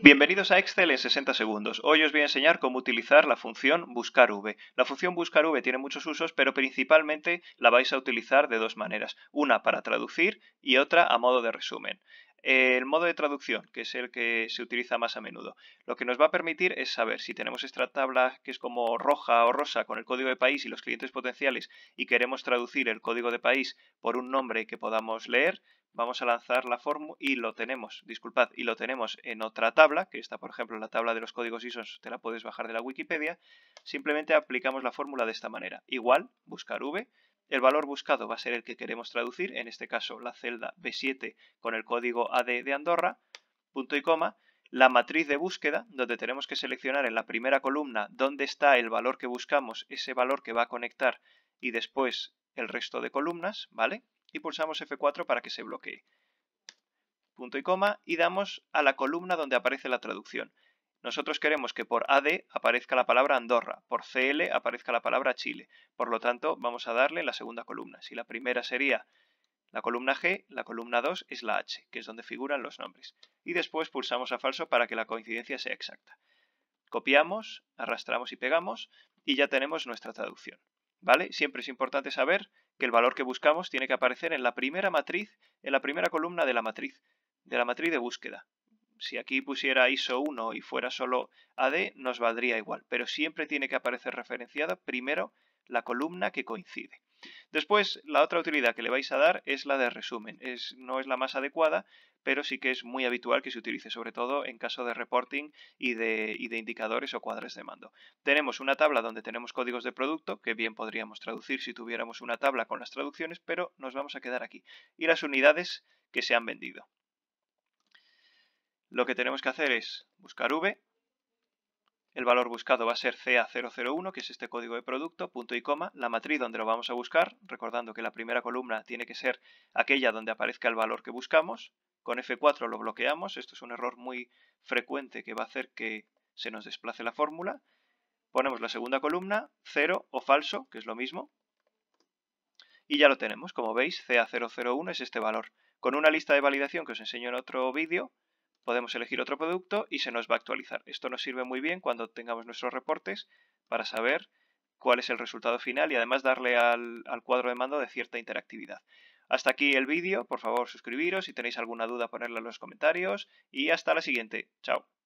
Bienvenidos a Excel en 60 segundos. Hoy os voy a enseñar cómo utilizar la función BuscarV. La función buscar tiene muchos usos, pero principalmente la vais a utilizar de dos maneras, una para traducir y otra a modo de resumen el modo de traducción, que es el que se utiliza más a menudo. Lo que nos va a permitir es saber si tenemos esta tabla que es como roja o rosa con el código de país y los clientes potenciales y queremos traducir el código de país por un nombre que podamos leer, vamos a lanzar la fórmula y lo tenemos, disculpad, y lo tenemos en otra tabla, que está por ejemplo en la tabla de los códigos ISO. te la puedes bajar de la Wikipedia, simplemente aplicamos la fórmula de esta manera. Igual, buscar V, el valor buscado va a ser el que queremos traducir, en este caso la celda B7 con el código AD de Andorra, punto y coma, la matriz de búsqueda, donde tenemos que seleccionar en la primera columna dónde está el valor que buscamos, ese valor que va a conectar y después el resto de columnas, ¿vale? Y pulsamos F4 para que se bloquee. Punto y coma y damos a la columna donde aparece la traducción. Nosotros queremos que por AD aparezca la palabra Andorra, por CL aparezca la palabra Chile. Por lo tanto, vamos a darle la segunda columna. Si la primera sería la columna G, la columna 2 es la H, que es donde figuran los nombres. Y después pulsamos a falso para que la coincidencia sea exacta. Copiamos, arrastramos y pegamos y ya tenemos nuestra traducción. ¿Vale? Siempre es importante saber que el valor que buscamos tiene que aparecer en la primera matriz, en la primera columna de la matriz, de la matriz de búsqueda si aquí pusiera ISO 1 y fuera solo AD, nos valdría igual, pero siempre tiene que aparecer referenciada primero la columna que coincide. Después, la otra utilidad que le vais a dar es la de resumen. Es, no es la más adecuada, pero sí que es muy habitual que se utilice, sobre todo en caso de reporting y de, y de indicadores o cuadres de mando. Tenemos una tabla donde tenemos códigos de producto, que bien podríamos traducir si tuviéramos una tabla con las traducciones, pero nos vamos a quedar aquí. Y las unidades que se han vendido lo que tenemos que hacer es buscar v, el valor buscado va a ser CA001, que es este código de producto, punto y coma, la matriz donde lo vamos a buscar, recordando que la primera columna tiene que ser aquella donde aparezca el valor que buscamos, con F4 lo bloqueamos, esto es un error muy frecuente que va a hacer que se nos desplace la fórmula, ponemos la segunda columna, 0 o falso, que es lo mismo, y ya lo tenemos, como veis, CA001 es este valor. Con una lista de validación que os enseño en otro vídeo, podemos elegir otro producto y se nos va a actualizar. Esto nos sirve muy bien cuando tengamos nuestros reportes para saber cuál es el resultado final y además darle al, cuadro de mando de cierta interactividad. Hasta aquí el vídeo, por favor suscribiros, si tenéis alguna duda ponedla en los comentarios y hasta la siguiente. Chao.